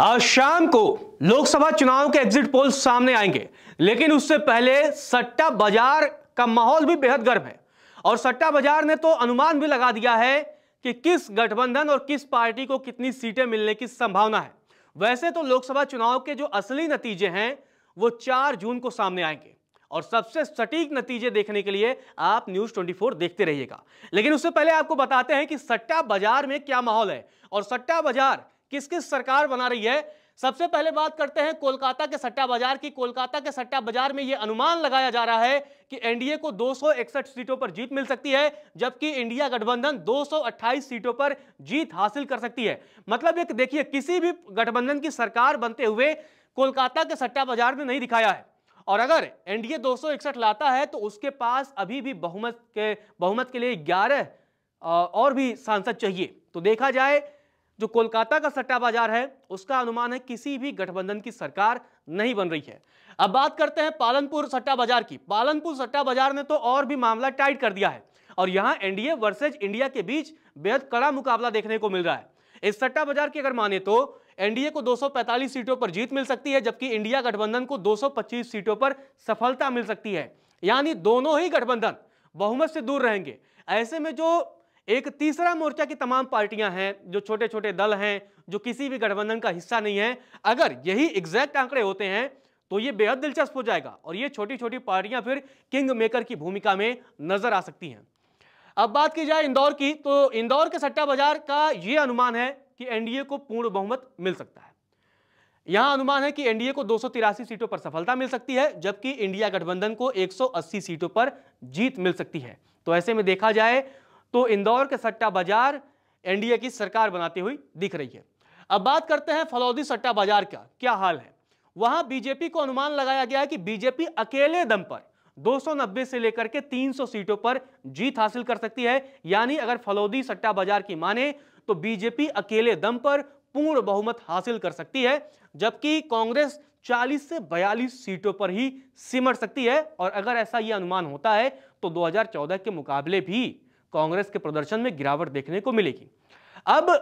आज शाम को लोकसभा चुनाव के एग्जिट पोल सामने आएंगे लेकिन उससे पहले सट्टा बाजार का माहौल भी बेहद गर्म है और सट्टा बाजार ने तो अनुमान भी लगा दिया है कि किस गठबंधन और किस पार्टी को कितनी सीटें मिलने की संभावना है वैसे तो लोकसभा चुनाव के जो असली नतीजे हैं वो चार जून को सामने आएंगे और सबसे सटीक नतीजे देखने के लिए आप न्यूज 24 देखते रहिएगा लेकिन उससे पहले आपको बताते हैं कि सट्टा बाजार में क्या माहौल है और सट्टा बाजार किस किस सरकार बना रही है सबसे पहले बात करते हैं कोलकाता के सट्टा बाजार की कोलकाता के सट्टा बाजार में यह अनुमान लगाया जा रहा है कि एनडीए को दो सीटों पर जीत मिल सकती है जबकि इंडिया गठबंधन 228 सीटों पर जीत हासिल कर सकती है मतलब एक देखिए किसी भी गठबंधन की सरकार बनते हुए कोलकाता के सट्टा बाजार में नहीं दिखाया है और अगर एनडीए दो लाता है तो उसके पास अभी भी बहुमत के बहुमत के लिए ग्यारह और भी सांसद चाहिए तो देखा जाए जो कोलकाता का सट्टा बाजार है उसका अनुमान है किसी भी गठबंधन की सरकार नहीं बन रही है अब बात करते हैं पालनपुर सट्टा बाजार की पालनपुर सट्टा बाजार ने तो और भी मामला टाइट कर दिया है और यहां एनडीए वर्सेज इंडिया के बीच बेहद कड़ा मुकाबला देखने को मिल रहा है इस सट्टा बाजार की अगर माने तो एनडीए को 245 सीटों पर जीत मिल सकती है जबकि इंडिया गठबंधन को 225 सीटों पर सफलता मिल सकती है यानी दोनों ही गठबंधन बहुमत से दूर रहेंगे ऐसे में जो एक तीसरा मोर्चा की तमाम पार्टियां हैं जो छोटे छोटे दल हैं जो किसी भी गठबंधन का हिस्सा नहीं है अगर यही एग्जैक्ट आंकड़े होते हैं तो ये बेहद दिलचस्प हो जाएगा और ये छोटी छोटी पार्टियां फिर किंग मेकर की भूमिका में नजर आ सकती हैं अब बात की जाए इंदौर की तो इंदौर के सट्टा बाजार का ये अनुमान है कि एनडीए को पूर्ण बहुमत मिल सकता है यहां अनुमान है कि एनडीए को दो सीटों पर सफलता मिल सकती है जबकि इंडिया गठबंधन को एक सीटों पर जीत मिल सकती है तो ऐसे में देखा जाए तो इंदौर के सट्टा बाजार एनडीए की सरकार बनाती हुई दिख रही है अब बात करते हैं फलौदी सट्टा बाजार का क्या हाल है वहां बीजेपी को अनुमान लगाया गया है कि बीजेपी अकेले दम पर 290 से लेकर के 300 सीटों पर जीत हासिल कर सकती है यानी अगर फलौदी सट्टा बाजार की माने तो बीजेपी अकेले दम पर पूर्ण बहुमत हासिल कर सकती है जबकि कांग्रेस 40 से 42 सीटों पर ही सिमट सकती है और अगर ऐसा यह अनुमान होता है तो 2014 के मुकाबले भी कांग्रेस के प्रदर्शन में गिरावट देखने को मिलेगी अब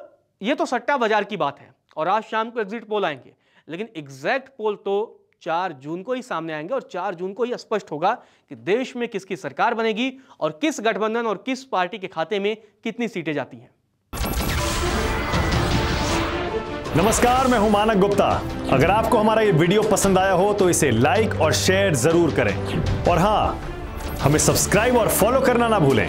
ये तो सट्टा बाजार की बात है और आज शाम को एग्जिट पोल आएंगे लेकिन एग्जैक्ट पोल तो चार जून को ही सामने आएंगे और चार जून को ही स्पष्ट होगा कि देश में किसकी सरकार बनेगी और किस गठबंधन और किस पार्टी के खाते में कितनी सीटें जाती हैं नमस्कार मैं हूं मानक गुप्ता अगर आपको हमारा ये वीडियो पसंद आया हो तो इसे लाइक और शेयर जरूर करें और हां हमें सब्सक्राइब और फॉलो करना ना भूलें